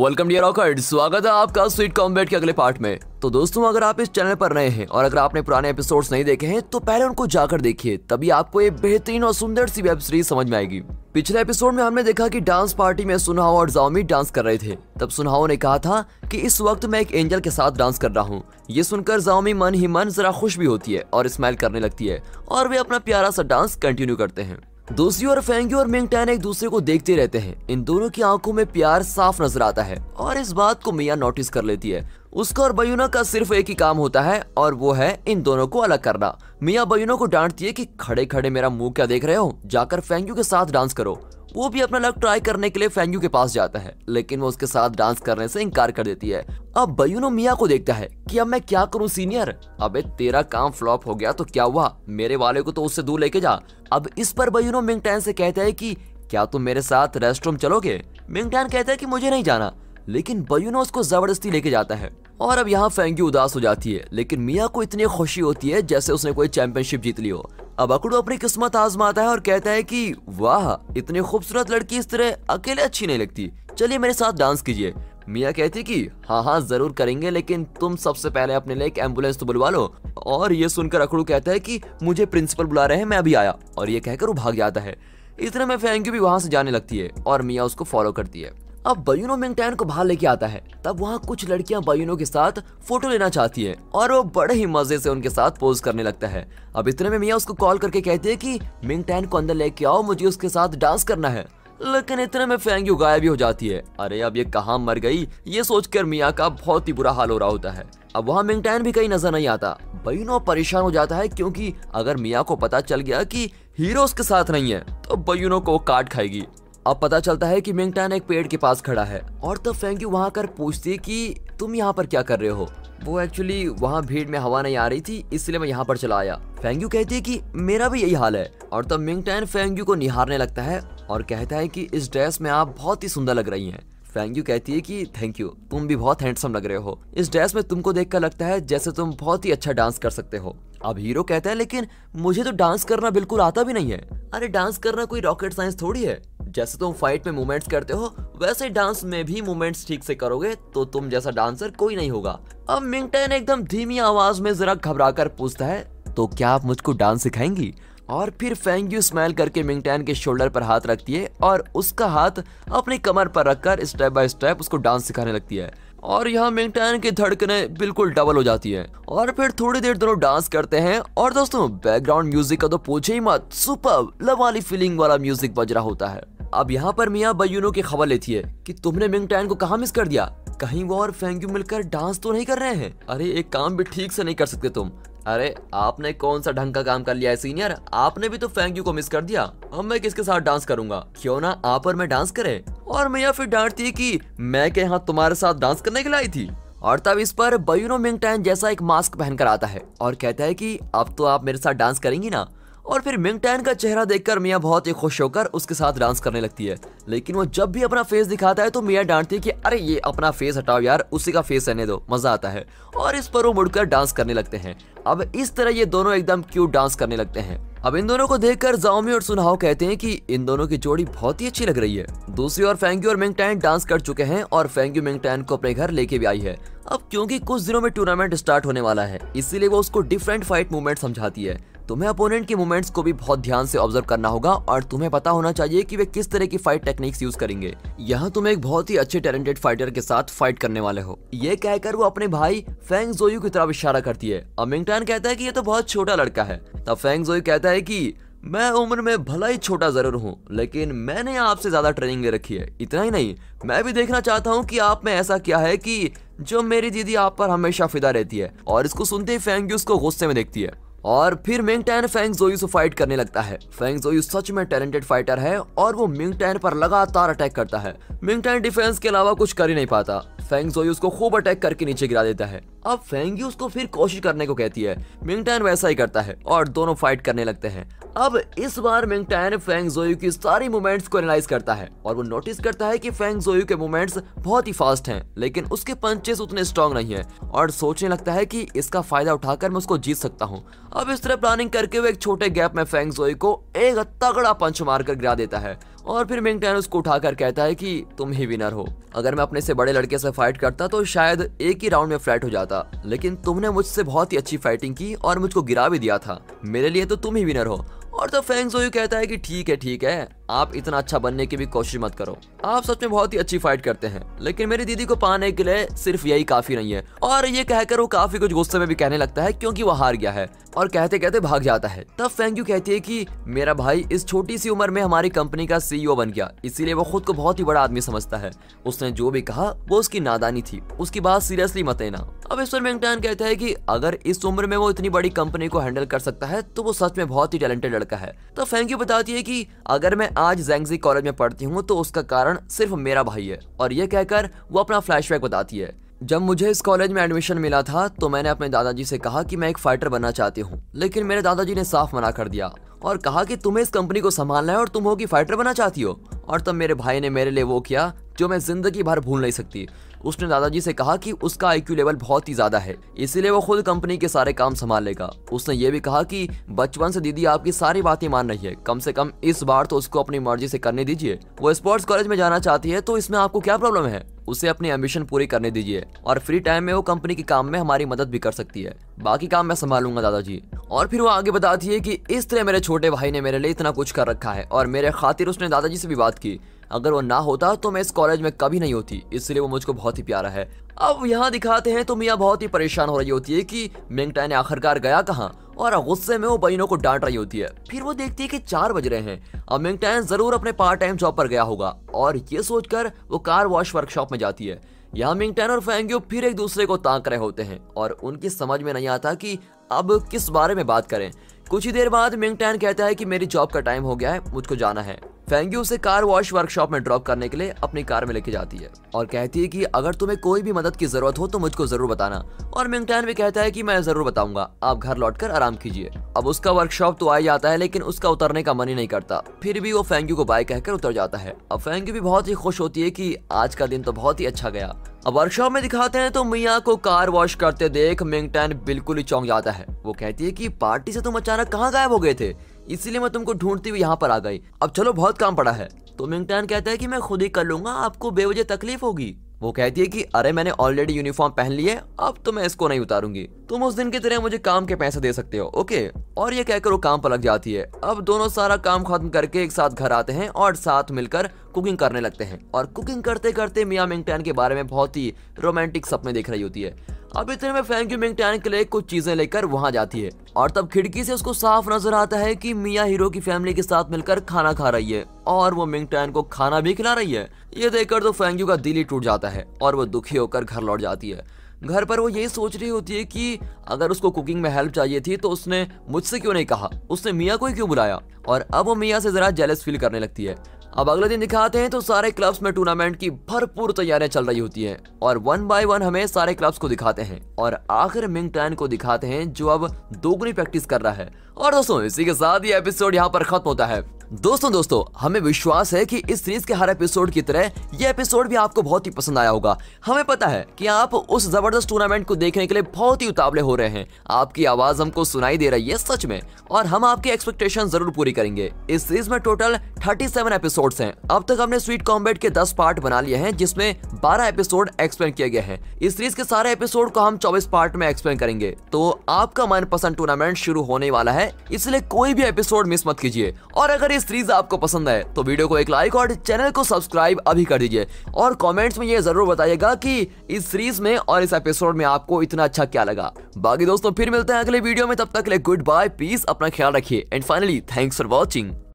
welcome dear रॉकर्ड स्वागत है आपका स्वीट कॉम्बेट के अगले पार्ट में तो दोस्तों अगर आप इस चैनल पर नए हैं और अगर आपने पुराने एपिसोड्स नहीं देखे हैं तो पहले उनको जाकर देखिए तभी आपको एक बेहतरीन और सुंदर सी वेब सीरीज समझ में आएगी पिछले एपिसोड में हमने देखा कि डांस पार्टी में सुनाओ और जाओमी डांस कर रहे थे तब सुनहाओ ने कहा था कि इस वक्त मैं एक एंजल के साथ डांस कर रहा हूँ ये सुनकर जाओमी मन ही मन जरा खुश भी होती है और स्माइल करने लगती है और वे अपना प्यारा सा डांस कंटिन्यू करते हैं दूसरी और फेंगी और मिंगटैन एक दूसरे को देखते रहते हैं इन दोनों की आंखों में प्यार साफ नजर आता है और इस बात को मिया नोटिस कर लेती है उसका और बयूना का सिर्फ एक ही काम होता है और वो है इन दोनों को अलग करना मिया बयुना को डांटती है कि खड़े खड़े मेरा मुंह क्या देख रहे हो जाकर फेंगू के साथ डांस करो वो भी अपना लक ट्राई करने के लिए फेंगू के पास जाता है लेकिन वो उसके साथ डांस करने से इनकार कर देती है अब बयूनो मिया को देखता है कि अब मैं क्या करूं सीनियर अबे तेरा काम फ्लॉप हो गया तो क्या हुआ मेरे वाले को तो उससे दूर लेके जा अब इस पर बयूनो मिंगटैन से कहता है की क्या तुम मेरे साथ रूम चलोगे मिंगटैन कहता है की मुझे नहीं जाना लेकिन बयूनो उसको जबरदस्ती लेके जाता है और अब यहाँ फेंगू उदास हो जाती है लेकिन मिया को इतनी खुशी होती है जैसे उसने कोई चैंपियनशिप जीत ली हो अब अकड़ू अपनी किस्मत आजमाता है और कहता है कि वाह इतनी खूबसूरत लड़की इस तरह अकेले अच्छी नहीं लगती चलिए मेरे साथ डांस कीजिए मिया कहती कि हाँ हाँ जरूर करेंगे लेकिन तुम सबसे पहले अपने लिए एक एम्बुलेंस तो बुलवा लो और ये सुनकर अकड़ू कहता है कि मुझे प्रिंसिपल बुला रहे हैं मैं अभी आया और ये कहकर वो भाग जाता है इतने में फैंकी भी वहां से जाने लगती है और मिया उसको फॉलो करती है अब बयूनो मिंगटैन को बाहर लेके आता है तब वहाँ कुछ लड़कियाँ बयूनो के साथ फोटो लेना चाहती है और वो बड़े ही मजे से उनके साथ पोज करने लगता है अब इतने में मियाँ उसको कॉल करके कहती है की मिंगटैन को अंदर लेके आओ मुझे उसके साथ डांस करना है लेकिन इतने में फेंग्यू गायब भी हो जाती है अरे अब ये कहाँ मर गई ये सोचकर मियाँ का बहुत ही बुरा हाल हो रहा होता है अब वहाँ मिंगटैन भी कहीं नजर नहीं आता बयूनो परेशान हो जाता है क्योंकि अगर मिया को पता चल गया कि हीरो उसके साथ नहीं है तो बयूनो को काट खाएगी अब पता चलता है कि मिंगटन एक पेड़ के पास खड़ा है और तब फेंक्यू वहाँ कर पूछती है कि तुम यहाँ पर क्या कर रहे हो वो एक्चुअली वहाँ भीड़ में हवा नहीं आ रही थी इसलिए मैं यहाँ पर चला आया फेंग्यू कहती है कि मेरा भी यही हाल है और तब मिंगटैन फेंग्यू को निहारने लगता है और कहता है कि इस ड्रेस में आप बहुत ही सुंदर लग रही हैं फेंग्यू कहती है कि थैंक यू तुम भी बहुत हैंडसम लग रहे हो इस ड्रेस में तुमको कर लगता है जैसे तुम बहुत ही अच्छा डांस कर सकते हो अब हीरो कहते है लेकिन मुझे तो डांस करना बिल्कुल आता भी नहीं है अरे डांस करना कोई रॉकेट साइंस थोड़ी है जैसे तुम फाइट में मूवमेंट्स करते हो वैसे डांस में भी मूवमेंट्स ठीक से करोगे तो तुम जैसा डांसर कोई नहीं होगा अब मिंगटन एकदम धीमी आवाज में जरा घबरा कर पूछता है तो क्या आप मुझको डांस सिखाएंगी और फिर फेंग्यू स्माइल करके मिंगटैन के शोल्डर पर हाथ रखती है और उसका हाथ अपनी कमर पर रखकर स्टेप बाय स्टेप उसको डांस सिखाने लगती है और यहाँ मिंगटैन की धड़कने बिल्कुल डबल हो जाती है और फिर थोड़ी देर दोनों डांस करते हैं और दोस्तों बैकग्राउंड म्यूजिक का तो पूछे ही मत सुपर लवाली फीलिंग वाला म्यूजिक बज रहा होता है अब यहाँ पर मियाँ बयूनो की खबर लेती है कि तुमने मिंग टैन को कहा मिस कर दिया कहीं वो और यू मिलकर डांस तो नहीं कर रहे हैं अरे एक काम भी ठीक से नहीं कर सकते तुम अरे आपने कौन सा ढंग का काम कर लिया है सीनियर आपने भी तो यू को मिस कर दिया अब मैं किसके साथ डांस करूंगा क्यों ना आप और मैं डांस करे और मैया फिर डांटती है कि मैं के यहाँ तुम्हारे साथ डांस करने के लिए आई थी और तब इस पर बयूनो टैन जैसा एक मास्क पहनकर आता है और कहता है कि अब तो आप मेरे साथ डांस करेंगी ना और फिर मिंगटैन का चेहरा देखकर मिया बहुत ही खुश होकर उसके साथ डांस करने लगती है लेकिन वो जब भी अपना फेस दिखाता है तो मिया डांटती है कि अरे ये अपना फेस हटाओ यार उसी का फेस रहने दो मजा आता है और इस पर वो मुड़कर डांस करने लगते हैं अब इस तरह ये दोनों एकदम क्यूट डांस करने लगते हैं अब इन दोनों को देखकर जाओमी और सुनहाओ कहते हैं कि इन दोनों की जोड़ी बहुत ही अच्छी लग रही है दूसरी ओर फैंग्यू और मिंगटैन डांस कर चुके हैं और फैंग्यू मिंगटैन को अपने घर लेके भी आई है अब क्योंकि कुछ दिनों में टूर्नामेंट स्टार्ट होने वाला है इसीलिए वो उसको डिफरेंट फाइट मूवमेंट समझाती है तुम्हें अपोनेंट के मूवमेंट्स को भी बहुत ध्यान से ऑब्जर्व करना होगा और तुम्हें पता होना चाहिए कि वे किस तरह की फाइट टेक्निक्स यूज करेंगे यहाँ तुम एक बहुत ही अच्छे टैलेंटेड फाइटर के साथ फाइट करने वाले हो ये कहकर वो अपने भाई फेंग जोयू की तरफ इशारा करती है अमिंगटन कहता है की ये तो बहुत छोटा लड़का है तब फेंग जोयू कहता है की मैं उम्र में भला ही छोटा जरूर हूँ लेकिन मैंने आपसे ज्यादा ट्रेनिंग ले रखी है इतना ही नहीं मैं भी देखना चाहता हूँ कि आप में ऐसा क्या है कि जो मेरी दीदी आप पर हमेशा फिदा रहती है और इसको सुनते ही फेंग उसको गुस्से में देखती है और फिर मिंग टैन फैंग जोयू से फाइट करने लगता है फैंग जोयू सच में टैलेंटेड फाइटर है और वो मिंग टैन पर लगातार अटैक करता है मिंग टैन डिफेंस के अलावा कुछ कर ही नहीं पाता फेंग जोई उसको खूब अटैक करके नीचे गिरा देता है अब फेंगी उसको फिर कोशिश करने को कहती है मिंगटैन वैसा ही करता है और दोनों फाइट करने लगते हैं अब इस बार मिंगटैन फेंग जोयू की सारी मूवमेंट्स को एनालाइज करता है और वो नोटिस करता है कि फेंग जोयू के मूवमेंट्स बहुत ही फास्ट हैं लेकिन उसके पंचेस उतने स्ट्रांग नहीं है और सोचने लगता है कि इसका फायदा उठाकर मैं उसको जीत सकता हूँ अब इस तरह प्लानिंग करके वो एक छोटे गैप में फेंग जोई को एक तगड़ा पंच मारकर गिरा देता है और फिर मिंग टैन उसको उठा कर कहता है कि तुम ही विनर हो अगर मैं अपने से बड़े लड़के से फाइट करता तो शायद एक ही राउंड में फ्लैट हो जाता लेकिन तुमने मुझसे बहुत ही अच्छी फाइटिंग की और मुझको गिरा भी दिया था मेरे लिए तो तुम ही विनर हो और तो फेंग कहता है कि ठीक है ठीक है आप इतना अच्छा बनने की भी कोशिश मत करो आप सच में बहुत ही अच्छी फाइट करते हैं लेकिन मेरी दीदी को पाने के लिए सिर्फ यही काफी नहीं है और ये कहकर वो काफी कुछ गुस्से में भी कहने लगता है क्योंकि वो हार गया है और कहते कहते भाग जाता है तब फैंग यू कहती है की मेरा भाई इस छोटी सी उम्र में हमारी कंपनी का सीईओ बन गया इसीलिए वो खुद को बहुत ही बड़ा आदमी समझता है उसने जो भी कहा वो उसकी नादानी थी उसकी बात सीरियसली मत लेना अब ईश्वर मेंगटान कहते हैं कि अगर इस उम्र में वो इतनी बड़ी कंपनी को हैंडल कर सकता है तो वो सच में बहुत ही टैलेंटेड लड़का है तो फैंक यू बताती है कि अगर मैं आज जैंगजी कॉलेज में पढ़ती हूँ तो उसका कारण सिर्फ मेरा भाई है और यह कहकर वो अपना फ्लैशबैक बताती है जब मुझे इस कॉलेज में एडमिशन मिला था तो मैंने अपने दादाजी से कहा कि मैं एक फाइटर बनना चाहती हूँ लेकिन मेरे दादाजी ने साफ मना कर दिया और कहा कि तुम्हें इस कंपनी को संभालना है और तुम हो कि फाइटर बनना चाहती हो और तब मेरे भाई ने मेरे लिए वो किया जो मैं जिंदगी भर भूल नहीं सकती उसने दादाजी से कहा कि उसका आई लेवल बहुत ही ज्यादा है इसीलिए वो खुद कंपनी के सारे काम संभाल लेगा उसने ये भी कहा कि बचपन से दीदी आपकी सारी बातें मान रही है कम से कम इस बार तो उसको अपनी मर्जी से करने दीजिए वो स्पोर्ट्स कॉलेज में जाना चाहती है तो इसमें आपको क्या प्रॉब्लम है उसे अपनी एम्बिशन पूरी करने दीजिए और फ्री टाइम में वो कंपनी के काम में हमारी मदद भी कर सकती है बाकी काम मैं संभालूंगा दादाजी और फिर वो आगे बताती है कि इस तरह मेरे छोटे भाई ने मेरे लिए इतना कुछ कर रखा है और मेरे खातिर उसने दादाजी से भी बात की अगर वो ना होता तो मैं इस कॉलेज में कभी नहीं होती इसलिए वो मुझको बहुत ही प्यारा है अब यहाँ दिखाते हैं तो मियाँ बहुत ही परेशान हो रही होती है कि मिंगटा ने आखिरकार गया कहाँ और गुस्से में वो बहनों को डांट रही होती है फिर वो देखती है कि चार बज रहे हैं अब मिंगटैन जरूर अपने पार्ट टाइम जॉब पर गया होगा और ये सोचकर वो कार वॉश वर्कशॉप में जाती है यहाँ मिंगटैन और फैंग्यू फिर एक दूसरे को ताक रहे होते हैं और उनकी समझ में नहीं आता की अब किस बारे में बात करें कुछ ही देर बाद मिंगटैन कहता है कि मेरी जॉब का टाइम हो गया है मुझको जाना है फैंगी उसे कार वॉश वर्कशॉप में ड्रॉप करने के लिए अपनी कार में लेके जाती है और कहती है कि अगर तुम्हें कोई भी मदद की जरूरत हो तो मुझको जरूर बताना और मिंगटैन भी कहता है कि मैं जरूर बताऊंगा आप घर लौटकर आराम कीजिए अब उसका वर्कशॉप तो आ जाता है लेकिन उसका उतरने का मन ही नहीं करता फिर भी वो फैंगी को बाय कहकर उतर जाता है अब फैंगी भी बहुत ही खुश होती है की आज का दिन तो बहुत ही अच्छा गया अब वर्कशॉप में दिखाते हैं तो मियाँ को कार वॉश करते देख मिंगटैन बिल्कुल ही चौंक जाता है वो कहती है की पार्टी से तुम अचानक कहाँ गायब हो गए थे इसीलिए मैं तुमको ढूंढती हुई यहाँ पर आ गई अब चलो बहुत काम पड़ा है तो मिंगटैन कहता है कि मैं खुद ही कर लूंगा आपको बेवजह तकलीफ होगी वो कहती है कि अरे मैंने ऑलरेडी यूनिफॉर्म पहन ली है अब तो मैं इसको नहीं उतारूंगी तुम उस दिन की तरह मुझे काम के पैसे दे सकते हो ओके और ये कहकर वो काम पर लग जाती है अब दोनों सारा काम खत्म करके एक साथ घर आते हैं और साथ मिलकर कुकिंग करने लगते हैं और कुकिंग करते करते मियाँ मिंगटैन के बारे में बहुत ही रोमांटिक सपने देख रही होती है अब इतने में फैन की मिंगटैन के लिए कुछ चीजें लेकर वहां जाती है और तब खिड़की से उसको साफ नजर आता है कि मिया हीरो की फैमिली के साथ मिलकर खाना खा रही है और वो मिंगटैन को खाना भी खिला रही है ये देखकर तो फैंग्यू का दिल ही टूट जाता है और वो दुखी होकर घर लौट जाती है घर पर वो यही सोच रही होती है कि अगर उसको कुकिंग में हेल्प चाहिए थी तो उसने मुझसे क्यों नहीं कहा उसने मिया को ही क्यों बुलाया और अब वो मिया से जरा जेलस फील करने लगती है अब अगले दिन दिखाते हैं तो सारे क्लब्स में टूर्नामेंट की भरपूर तैयारियां चल रही होती है और वन बाय वन हमें सारे क्लब्स को दिखाते हैं और आखिर मिंग टैन को दिखाते हैं जो अब दोगुनी प्रैक्टिस कर रहा है और दोस्तों इसी के साथ ये एपिसोड यहाँ पर खत्म होता है दोस्तों दोस्तों हमें विश्वास है कि इस सीरीज के हर एपिसोड की तरह यह एपिसोड भी आपको बहुत ही पसंद आया होगा हमें पता है कि आप उस जबरदस्त टूर्नामेंट को देखने के लिए बहुत ही उतावले हो रहे हैं आपकी आवाज हमको सुनाई दे रही है सच में और हम आपकी एक्सपेक्टेशन जरूर पूरी करेंगे इस सीरीज में टोटल थर्टी सेवन एपिसोड है अब तक हमने स्वीट कॉम्बेट के दस पार्ट बना लिए हैं जिसमें बारह एपिसोड एक्सप्लेन किया गया है इस सीरीज के सारे एपिसोड को हम चौबीस पार्ट में एक्सप्लेन करेंगे तो आपका मनपसंद टूर्नामेंट शुरू होने वाला है इसलिए कोई भी एपिसोड मिस मत कीजिए और अगर ये सीरीज आपको पसंद है तो वीडियो को एक लाइक और चैनल को सब्सक्राइब अभी कर दीजिए और कमेंट्स में ये जरूर बताइएगा कि इस सीरीज में और इस एपिसोड में आपको इतना अच्छा क्या लगा बाकी दोस्तों फिर मिलते हैं अगले वीडियो में तब तक ले गुड बाय पीस अपना ख्याल रखिए and finally thanks for watching